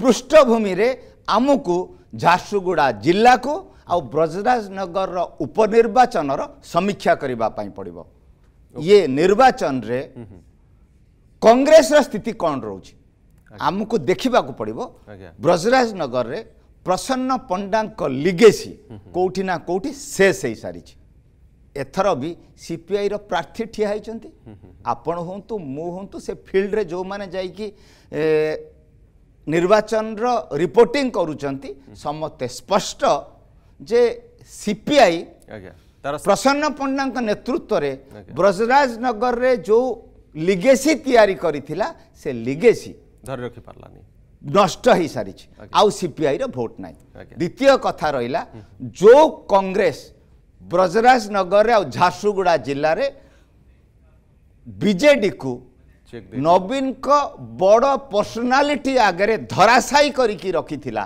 पृष्ठभूमि आमकु झारसुगुडा जिल्लाको आउ ब्रज़राज उपनिर्वाचन र समीक्षा निर्वाचन रे कांग्रेस र स्थिति कन् रुचि आमकु ब्रजराज नगर रे प्रसन्न पण्डाको लिगेसी के कोसि एथर वि सिपिआई र प्रर्थी से फिल्ड रे जो मैकि ନିର୍ବାଚନର ରିପୋର୍ଟିଂ କରୁଛନ୍ତି ସମସ୍ତେ ସ୍ପଷ୍ଟ ଯେ ସିପିଆଇ ପ୍ରସନ୍ନ ପଣ୍ଡାଙ୍କ ନେତୃତ୍ୱରେ ବ୍ରଜରାଜନଗରରେ ଯେଉଁ ଲିଗେସି ତିଆରି କରିଥିଲା ସେ ଲିଗେସି ଧରି ରଖିପାରିଲାନି ନଷ୍ଟ ହେଇସାରିଛି ଆଉ ସିପିଆଇର ଭୋଟ୍ ନାହିଁ ଦ୍ୱିତୀୟ କଥା ରହିଲା ଯେଉଁ କଂଗ୍ରେସ ବ୍ରଜରାଜନଗରରେ ଆଉ ଝାରସୁଗୁଡ଼ା ଜିଲ୍ଲାରେ ବିଜେଡ଼ିକୁ ନବୀନଙ୍କ ବଡ଼ ପର୍ସନାଲିଟି ଆଗରେ ଧରାଶାୟୀ କରିକି ରଖିଥିଲା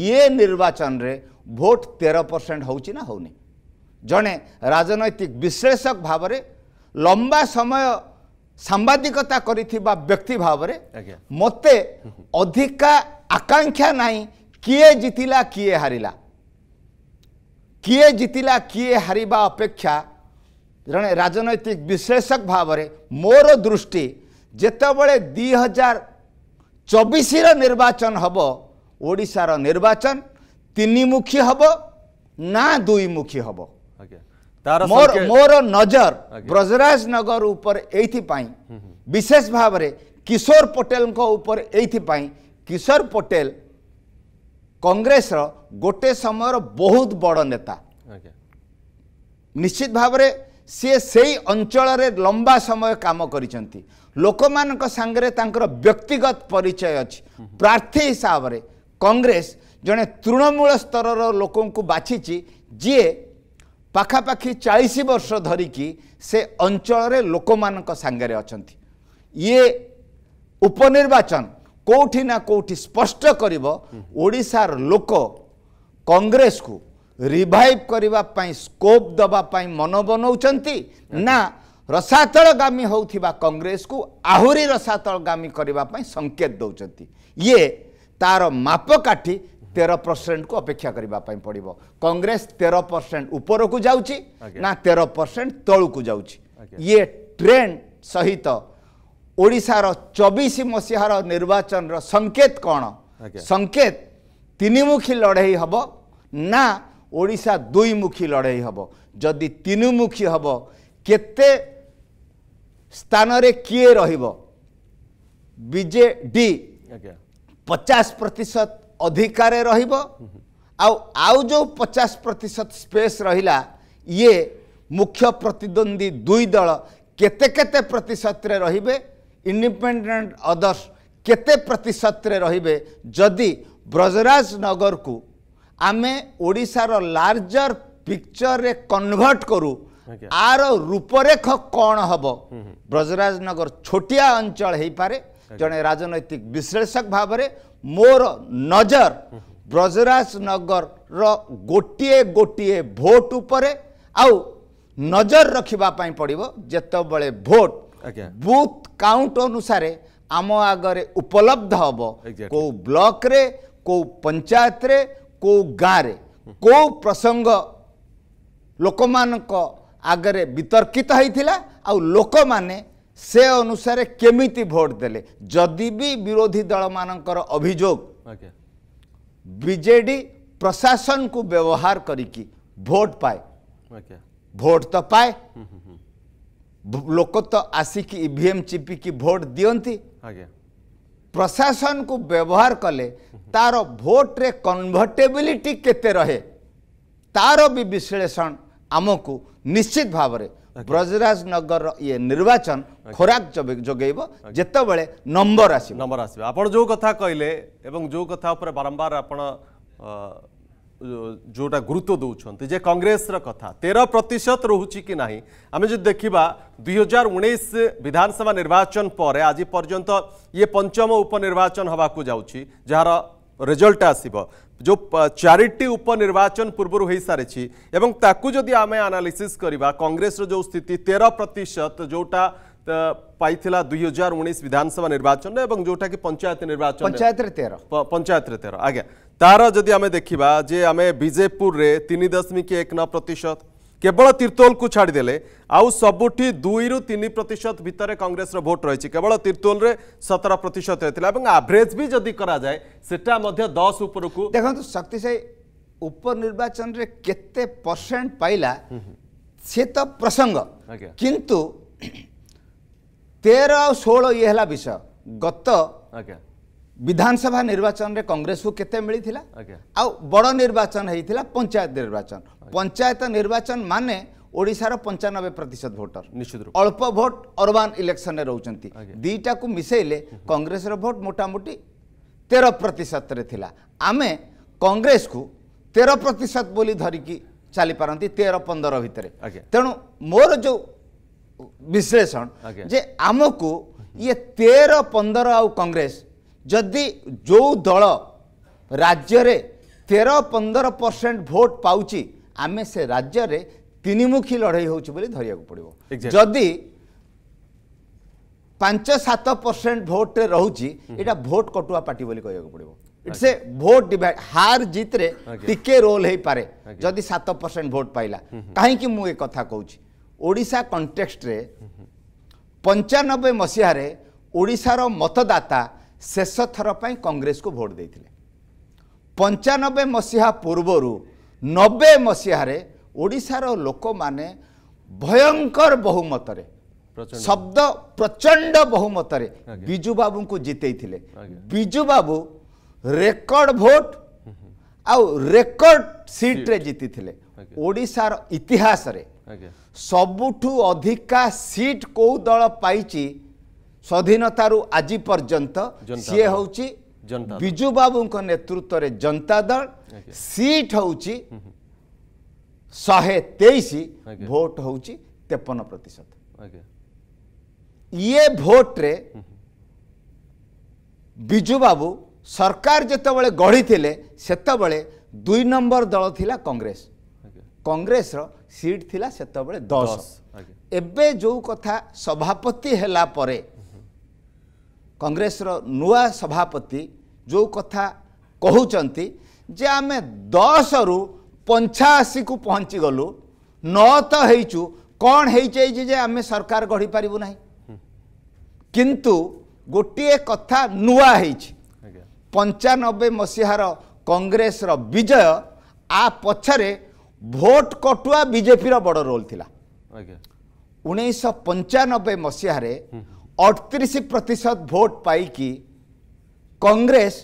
ଇଏ ନିର୍ବାଚନରେ ଭୋଟ ତେର ପରସେଣ୍ଟ ହେଉଛି ନା ହେଉନି ଜଣେ ରାଜନୈତିକ ବିଶ୍ଳେଷକ ଭାବରେ ଲମ୍ବା ସମୟ ସାମ୍ବାଦିକତା କରିଥିବା ବ୍ୟକ୍ତି ଭାବରେ ମୋତେ ଅଧିକା ଆକାଂକ୍ଷା ନାହିଁ କିଏ ଜିତିଲା କିଏ ହାରିଲା କିଏ ଜିତିଲା କିଏ ହାରିବା ଅପେକ୍ଷା ଜଣେ ରାଜନୈତିକ ବିଶ୍ଳେଷକ ଭାବରେ ମୋର ଦୃଷ୍ଟି ଯେତେବେଳେ ଦୁଇ ହଜାର ଚବିଶର ନିର୍ବାଚନ ହେବ ଓଡ଼ିଶାର ନିର୍ବାଚନ ତିନିମୁଖୀ ହେବ ନା ଦୁଇମୁଖୀ ହେବ ମୋର ନଜର ବ୍ରଜରାଜନଗର ଉପରେ ଏଇଥିପାଇଁ ବିଶେଷ ଭାବରେ କିଶୋର ପଟେଲଙ୍କ ଉପରେ ଏଇଥିପାଇଁ କିଶୋର ପଟେଲ କଂଗ୍ରେସର ଗୋଟେ ସମୟର ବହୁତ ବଡ଼ ନେତା ନିଶ୍ଚିତ ଭାବରେ ସିଏ ସେଇ ଅଞ୍ଚଳରେ ଲମ୍ବା ସମୟ କାମ କରିଛନ୍ତି ଲୋକମାନଙ୍କ ସାଙ୍ଗରେ ତାଙ୍କର ବ୍ୟକ୍ତିଗତ ପରିଚୟ ଅଛି ପ୍ରାର୍ଥୀ ହିସାବରେ କଂଗ୍ରେସ ଜଣେ ତୃଣମୂଳ ସ୍ତରର ଲୋକଙ୍କୁ ବାଛିଛି ଯିଏ ପାଖାପାଖି ଚାଳିଶ ବର୍ଷ ଧରିକି ସେ ଅଞ୍ଚଳରେ ଲୋକମାନଙ୍କ ସାଙ୍ଗରେ ଅଛନ୍ତି ଇଏ ଉପନିର୍ବାଚନ କେଉଁଠି ନା କେଉଁଠି ସ୍ପଷ୍ଟ କରିବ ଓଡ଼ିଶାର ଲୋକ କଂଗ୍ରେସକୁ ରିଭାଇଭ୍ କରିବା ପାଇଁ ସ୍କୋପ୍ ଦେବା ପାଇଁ ମନ ବନଉଛନ୍ତି ନା ରସାତଳଗାମୀ ହେଉଥିବା କଂଗ୍ରେସକୁ ଆହୁରି ରସାତଳଗାମୀ କରିବା ପାଇଁ ସଙ୍କେତ ଦେଉଛନ୍ତି ଇଏ ତା'ର ମାପକାଠି ତେର ପରସେଣ୍ଟକୁ ଅପେକ୍ଷା କରିବା ପାଇଁ ପଡ଼ିବ କଂଗ୍ରେସ ତେର ପରସେଣ୍ଟ ଉପରକୁ ଯାଉଛି ନା ତେର ପରସେଣ୍ଟ ତଳକୁ ଯାଉଛି ଇଏ ଟ୍ରେଣ୍ଡ ସହିତ ଓଡ଼ିଶାର ଚବିଶ ମସିହାର ନିର୍ବାଚନର ସଙ୍କେତ କ'ଣ ସଙ୍କେତ ତିନିମୁଖୀ ଲଢ଼େଇ ହେବ ନା ଓଡ଼ିଶା ଦୁଇମୁଖୀ ଲଢ଼େଇ ହେବ ଯଦି ତିନିମୁଖୀ ହେବ କେତେ ସ୍ଥାନରେ କିଏ ରହିବ ବିଜେଡି ପଚାଶ ପ୍ରତିଶତ ଅଧିକାରେ ରହିବ ଆଉ ଆଉ ଯେଉଁ ପଚାଶ ପ୍ରତିଶତ ସ୍ପେସ୍ ରହିଲା ଇଏ ମୁଖ୍ୟ ପ୍ରତିଦ୍ୱନ୍ଦ୍ୱୀ ଦୁଇ ଦଳ କେତେ କେତେ ପ୍ରତିଶତରେ ରହିବେ ଇଣ୍ଡିପେଣ୍ଡେଣ୍ଟ ଅଦର୍ସ କେତେ ପ୍ରତିଶତରେ ରହିବେ ଯଦି ବ୍ରଜରାଜ ନଗରକୁ ଆମେ ଓଡ଼ିଶାର ଲାର୍ଜର ପିକ୍ଚରରେ କନଭର୍ଟ କରୁ ଆର ରୂପରେଖ କ'ଣ ହେବ ବ୍ରଜରାଜନଗର ଛୋଟିଆ ଅଞ୍ଚଳ ହେଇପାରେ ଜଣେ ରାଜନୈତିକ ବିଶ୍ଳେଷକ ଭାବରେ ମୋର ନଜର ବ୍ରଜରାଜନଗରର ଗୋଟିଏ ଗୋଟିଏ ଭୋଟ ଉପରେ ଆଉ ନଜର ରଖିବା ପାଇଁ ପଡ଼ିବ ଯେତେବେଳେ ଭୋଟ ବୁଥ୍ କାଉଣ୍ଟ ଅନୁସାରେ ଆମ ଆଗରେ ଉପଲବ୍ଧ ହେବ କେଉଁ ବ୍ଲକରେ କେଉଁ ପଞ୍ଚାୟତରେ କେଉଁ ଗାଁରେ କେଉଁ ପ୍ରସଙ୍ଗ ଲୋକମାନଙ୍କ आगे वितर्कित होता आक मैने से अनुसार केमी भोट दे जदि भी विरोधी दल मान अभोग विजे प्रशासन को व्यवहार करके भोट पाए भोट तो पाए हम्म, हम्म, हम्म। लोक तो आसिक इम चिपिकी भोट दिखती प्रशासन को व्यवहार कले तार भोट्रे कनभर्टेबिलिटी के विश्लेषण ଆମକୁ ନିଶ୍ଚିତ ଭାବରେ ବ୍ରଜରାଜ ନଗରର ଇଏ ନିର୍ବାଚନ ଖୋରାକ ଯୋଗେଇବ ଯେତେବେଳେ ନମ୍ବର ଆସିବ ନମ୍ବର ଆସିବ ଆପଣ ଯେଉଁ କଥା କହିଲେ ଏବଂ ଯେଉଁ କଥା ଉପରେ ବାରମ୍ବାର ଆପଣ ଯେଉଁଟା ଗୁରୁତ୍ୱ ଦେଉଛନ୍ତି ଯେ କଂଗ୍ରେସର କଥା ତେର ପ୍ରତିଶତ ରହୁଛି କି ନାହିଁ ଆମେ ଯଦି ଦେଖିବା ଦୁଇହଜାର ଉଣେଇଶ ବିଧାନସଭା ନିର୍ବାଚନ ପରେ ଆଜି ପର୍ଯ୍ୟନ୍ତ ଇଏ ପଞ୍ଚମ ଉପନିର୍ବାଚନ ହେବାକୁ ଯାଉଛି ଯାହାର ରେଜଲ୍ଟ ଆସିବ जो चारिटी उपनिर्वाचन पूर्व हो सारी जदि आम आनालीसीस करवा कंग्रेस जो स्थित तेरह प्रतिशत जोटा पाई दुई हजार उन्नीस विधानसभा निर्वाचन एवं जोटा कि पंचायत निर्वाचन पंचायत तेरह पंचायत तेरह आज्ञा तार जदि आम देखा जे आम विजेपुर तीन दशमिक एक नौ प्रतिशत কেবল তির্তোলকু ছাড়িদেলে আউ দুই রু তিন প্রতিশত ভিতরে কংগ্রেস ভোট রয়েছে কেবল তির্তোলরে সতের প্রতিশত হয়েছিল এবং আভরেজ বি যদি করা যায় সেটা মধ্যে দশ উপরক দেখুন শক্তিশায়ী উপনির্বাচন কেতে পরসেট পাইলা সে তো প্রসঙ্গ কিন্তু তের আ ষোল ইয়ে হল বিষয় গত विधानसभा निर्वाचन में कंग्रेस को कते मिली आ बड़ निर्वाचन होता पंचायत निर्वाचन पंचायत निर्वाचन मान ओडार पंचानबे प्रतिशत भोटर निश्चित रूप अल्प भोट अरबान इलेक्शन में रोच्च दीटा को मिसेले कंग्रेस भोट मोटामोटी तेरह प्रतिशत आम कंग्रेस को तेरह प्रतिशत बोली धरिकी चली पारती तेरह पंदर भितर तेणु मोर जो विश्लेषण जे आम को ये तेरह पंदर आउ कंग्रेस ଯଦି ଯେଉଁ ଦଳ ରାଜ୍ୟରେ ତେର ପନ୍ଦର ପରସେଣ୍ଟ ଭୋଟ୍ ପାଉଛି ଆମେ ସେ ରାଜ୍ୟରେ ତିନିମୁଖୀ ଲଢ଼େଇ ହେଉଛି ବୋଲି ଧରିବାକୁ ପଡ଼ିବ ଯଦି ପାଞ୍ଚ ସାତ ପରସେଣ୍ଟ ଭୋଟରେ ରହୁଛି ଏଇଟା ଭୋଟ କଟୁଆ ପାର୍ଟି ବୋଲି କହିବାକୁ ପଡ଼ିବ ଇଟ୍ସ ଏ ଭୋଟ ଡିଭାଇଡ୍ ହାର ଜିତରେ ଟିକେ ରୋଲ୍ ହେଇପାରେ ଯଦି ସାତ ପରସେଣ୍ଟ ଭୋଟ ପାଇଲା କାହିଁକି ମୁଁ ଏ କଥା କହୁଛି ଓଡ଼ିଶା କଣ୍ଟେକ୍ସଟରେ ପଞ୍ଚାନବେ ମସିହାରେ ଓଡ଼ିଶାର ମତଦାତା ଶେଷ ଥର ପାଇଁ କଂଗ୍ରେସକୁ ଭୋଟ ଦେଇଥିଲେ ପଞ୍ଚାନବେ ମସିହା ପୂର୍ବରୁ ନବେ ମସିହାରେ ଓଡ଼ିଶାର ଲୋକମାନେ ଭୟଙ୍କର ବହୁମତରେ ଶବ୍ଦ ପ୍ରଚଣ୍ଡ ବହୁମତରେ ବିଜୁବାବୁଙ୍କୁ ଜିତେଇଥିଲେ ବିଜୁବାବୁ ରେକର୍ଡ଼ ଭୋଟ ଆଉ ରେକର୍ଡ଼ ସିଟ୍ରେ ଜିତିଥିଲେ ଓଡ଼ିଶାର ଇତିହାସରେ ସବୁଠୁ ଅଧିକା ସିଟ୍ କେଉଁ ଦଳ ପାଇଛି ସ୍ୱାଧୀନତାରୁ ଆଜି ପର୍ଯ୍ୟନ୍ତ ସିଏ ହେଉଛି ବିଜୁ ବାବୁଙ୍କ ନେତୃତ୍ୱରେ ଜନତା ଦଳ ସିଟ୍ ହେଉଛି ଶହେ ତେଇଶ ଭୋଟ ହେଉଛି ତେପନ ପ୍ରତିଶତ ଇଏ ଭୋଟରେ ବିଜୁ ବାବୁ ସରକାର ଯେତେବେଳେ ଗଢ଼ିଥିଲେ ସେତେବେଳେ ଦୁଇ ନମ୍ବର ଦଳ ଥିଲା କଂଗ୍ରେସ କଂଗ୍ରେସର ସିଟ୍ ଥିଲା ସେତେବେଳେ ଦଶ ଏବେ ଯେଉଁ କଥା ସଭାପତି ହେଲା ପରେ କଂଗ୍ରେସର ନୂଆ ସଭାପତି ଯେଉଁ କଥା କହୁଛନ୍ତି ଯେ ଆମେ ଦଶରୁ ପଞ୍ଚାଅଶୀକୁ ପହଞ୍ଚିଗଲୁ ନ ତ ହେଇଛୁ କ'ଣ ହେଇଯାଇଛି ଯେ ଆମେ ସରକାର ଗଢ଼ିପାରିବୁ ନାହିଁ କିନ୍ତୁ ଗୋଟିଏ କଥା ନୂଆ ହେଇଛି ପଞ୍ଚାନବେ ମସିହାର କଂଗ୍ରେସର ବିଜୟ ଆ ପଛରେ ଭୋଟ କଟୁଆ ବିଜେପିର ବଡ଼ ରୋଲ୍ ଥିଲା ଉଣେଇଶହ ପଞ୍ଚାନବେ ମସିହାରେ अड़तीस प्रतिशत भोट पाई कांग्रेस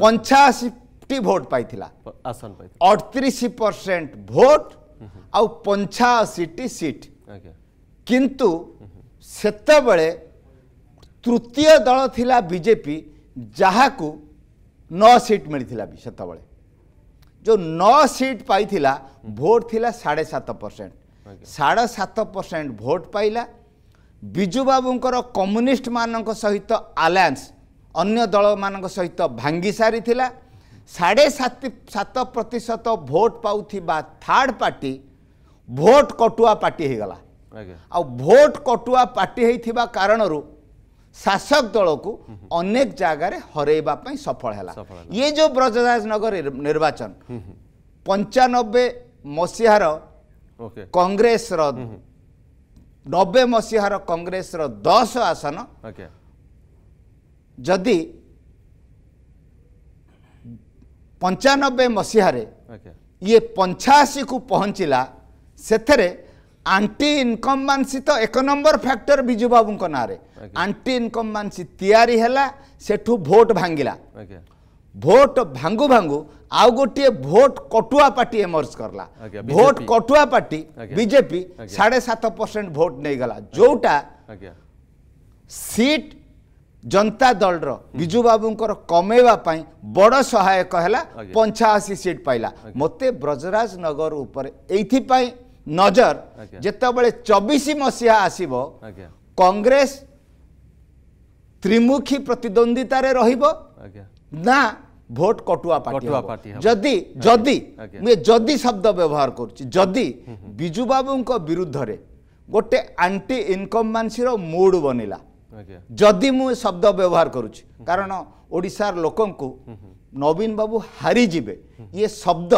पंचाशी भोट पाई अड़तीस परसेंट भोट आउ पंचाशी सीट किंतु से तृतीय दल थिला बीजेपी को नौ सीट मिलता भी से जो नौ सीट पाई भोट थिला साढ़े सात परसेंट साढ़े सात परसेंट भोट पाइला ବିଜୁ ବାବୁଙ୍କର କମ୍ୟୁନିଷ୍ଟମାନଙ୍କ ସହିତ ଆଲାଏନ୍ସ ଅନ୍ୟ ଦଳମାନଙ୍କ ସହିତ ଭାଙ୍ଗି ସାରିଥିଲା ସାଢ଼େ ସାତ ସାତ ପ୍ରତିଶତ ଭୋଟ୍ ପାଉଥିବା ଥାର୍ଡ଼ ପାର୍ଟି ଭୋଟ୍ କଟୁଆ ପାର୍ଟି ହୋଇଗଲା ଆଉ ଭୋଟ୍ କଟୁଆ ପାର୍ଟି ହୋଇଥିବା କାରଣରୁ ଶାସକ ଦଳକୁ ଅନେକ ଜାଗାରେ ହରେଇବା ପାଇଁ ସଫଳ ହେଲା ଇଏ ଯେଉଁ ବ୍ରଜରାଜନଗର ନିର୍ବାଚନ ପଞ୍ଚାନବେ ମସିହାର କଂଗ୍ରେସର ନବେ ମସିହାର କଂଗ୍ରେସର ଦଶ ଆସନ ଯଦି ପଞ୍ଚାନବେ ମସିହାରେ ଇଏ ପଞ୍ଚାଅଶୀକୁ ପହଞ୍ଚିଲା ସେଥିରେ ଆଣ୍ଟି ଇନକମ୍ବାନ୍ସି ତ ଏକ ନମ୍ବର ଫ୍ୟାକ୍ଟର ବିଜୁବାବୁଙ୍କ ନାଁରେ ଆଣ୍ଟି ଇନକମ୍ବାନ୍ସି ତିଆରି ହେଲା ସେଠୁ ଭୋଟ୍ ଭାଙ୍ଗିଲା ଭୋଟ୍ ଭାଙ୍ଗୁ ଭାଙ୍ଗୁ ଆଉ ଗୋଟିଏ ଭୋଟ କଟୁଆ ପାର୍ଟି ଏମର୍ଜ କଲା ଭୋଟ କଟୁଆ ପାର୍ଟି ବିଜେପି ସାଢ଼େ ସାତ ପରସେଣ୍ଟ ଭୋଟ ନେଇଗଲା ଯୋଉଟା ସିଟ୍ ଜନତା ଦଳର ବିଜୁ ବାବୁଙ୍କର କମେଇବା ପାଇଁ ବଡ଼ ସହାୟକ ହେଲା ପଞ୍ଚାଅଶୀ ସିଟ୍ ପାଇଲା ମୋତେ ବ୍ରଜରାଜ ନଗର ଉପରେ ଏଇଥିପାଇଁ ନଜର ଯେତେବେଳେ ଚବିଶ ମସିହା ଆସିବ କଂଗ୍ରେସ ତ୍ରିମୁଖୀ ପ୍ରତିଦ୍ୱନ୍ଦିତାରେ ରହିବ ନା ভোট কটুয়া পার্টি যদি হ্যাঁ। যদি মু যদি শব্দ ব্যবহার করছি যদি বিজু বাবুঙ্ক বিরুদ্ধরে গোটে আন্টি ইনকমবান্সির মুড বনিলা যদি মু শব্দ ব্যবহার করুছি কারণ ওড়িশার লোকଙ୍କୁ নবীন বাবু হারি যাবে ইয়ে শব্দ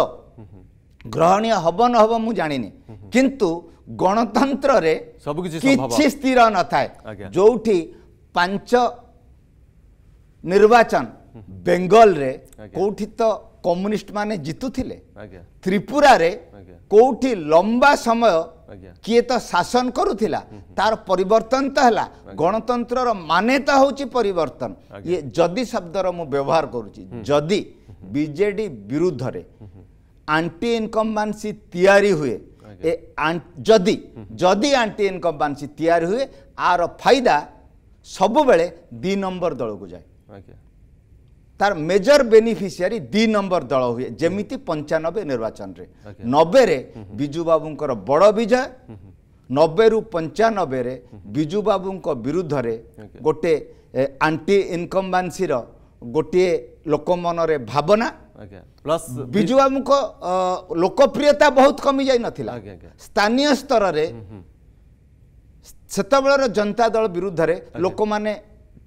ଗ୍ରହଣୀୟ ହବ ନ ହବ ମୁଁ ଜାଣିନି କିନ୍ତୁ ଗଣତନ୍ତ୍ରରେ କିଛି ସ୍ଥିର ନଥାଏ ଯୋଉଠି ପାଞ୍ଚ ନିର୍ବାଚନ ବେଙ୍ଗଲରେ କୋଉଠି ତ କମ୍ୟୁନିଷ୍ଟ ମାନେ ଜିତୁଥିଲେ ତ୍ରିପୁରାରେ କୋଉଠି ଲମ୍ବା ସମୟ କିଏ ତ ଶାସନ କରୁଥିଲା ତାର ପରିବର୍ତ୍ତନ ତ ହେଲା ଗଣତନ୍ତ୍ରର ମାନେ ତ ହେଉଛି ପରିବର୍ତ୍ତନ ଇଏ ଯଦି ଶବ୍ଦର ମୁଁ ବ୍ୟବହାର କରୁଛି ଯଦି ବିଜେଡି ବିରୁଦ୍ଧରେ ଆଣ୍ଟି ଇନକମ୍ବାନ୍ସି ତିଆରି ହୁଏ ଏ ଯଦି ଯଦି ଆଣ୍ଟି ଇନକମ୍ବାନ୍ସି ତିଆରି ହୁଏ ଆର ଫାଇଦା ସବୁବେଳେ ଦୁଇ ନମ୍ବର ଦଳକୁ ଯାଏ ଆଜ୍ଞା তার মেজর বেনিফিসিয়ারি দি নম্বর দল হুয়ে যেমিতি পঞ্চানবে নির্বাচনরে নবেরে বিজু বাবুঙ্কর বড় বিজয় নবেরু পঞ্চানবেরে বিজু বাবুঙ্ক বিরুদ্ধরে গোটে আন্টি ইনকম্বান্সির ଗୋଟିଏ ଲୋକମନରେ ଭାବନା ପ୍ଲସ୍ ବିଜୁ ବାବୁଙ୍କ ଲୋକପ୍ରିୟତା ବହୁତ କମି ଯାଇନଥିଲା ସ୍ଥାନୀୟ ସ୍ତରରେ ସେତେବେଳର ଜନତା ଦଳ ବିରୁଦ୍ଧରେ ଲୋକମାନେ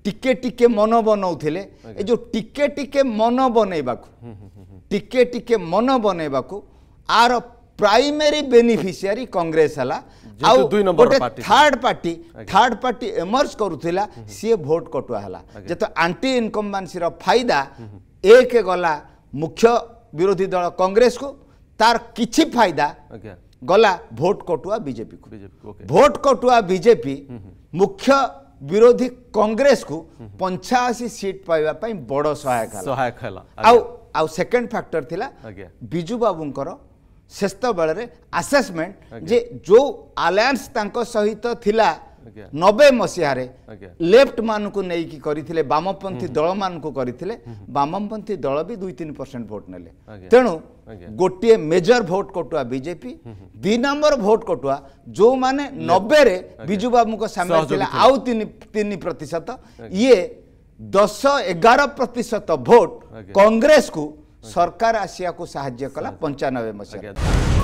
টিকে টিকে মন বনাউলে এ যে টিকে টিকে মন বনাইবাকু টিকে টিকে মন বনাইবাকু আর প্রাইমেরি বেনিফিসিয়ারি কংগ্রেস হলা আউ গোটে third party third party emerge করুলা সি ভোট কটুয়া হলা যেত আন্টি ইনকম্বান্সির ফাইদা এক গলা মুখ্য বিরোধী দল কংগ্রেস কু তার কিছু ফাইদা গলা ভোট কটুয়া বিজেপি ভোট কটুয়া বিজেপি মুখ্য ବିରୋଧୀ କଂଗ୍ରେସକୁ ପଞ୍ଚାଅଶୀ ସିଟ୍ ପାଇବା ପାଇଁ ବଡ଼ ସହାୟକ ସହାୟକ ହେଲା ଆଉ ଆଉ ସେକେଣ୍ଡ ଫ୍ୟାକ୍ଟର ଥିଲା ବିଜୁ ବାବୁଙ୍କର ଶେଷ ବେଳରେ ଆସେସମେଣ୍ଟ ଯେ ଯେଉଁ ଆଲାଏନ୍ସ ତାଙ୍କ ସହିତ ଥିଲା ନବେ ମସିହାରେ ଲେଫ୍ଟ ମାନଙ୍କୁ ନେଇକି କରିଥିଲେ ବାମପନ୍ଥୀ ଦଳ ମାନଙ୍କୁ କରିଥିଲେ ବାମପନ୍ଥୀ ଦଳ ବି ଦୁଇ ତିନି ପରସେଣ୍ଟ ଭୋଟ ନେଲେ ତେଣୁ ଗୋଟିଏ ମେଜର ଭୋଟ କଟୁଆ ବିଜେପି ଦୁଇ ନମ୍ବର ଭୋଟ କଟୁଆ ଯୋଉମାନେ ନବେରେ ବିଜୁ ବାବୁଙ୍କ ସାମିଲ ଥିଲେ ଆଉ ତିନି ପ୍ରତିଶତ ଇଏ ଦଶ ଏଗାର ପ୍ରତିଶତ ଭୋଟ କଂଗ୍ରେସକୁ ସରକାର ଆସିବାକୁ ସାହାଯ୍ୟ କଲା ପଞ୍ଚାନବେ ମସିହା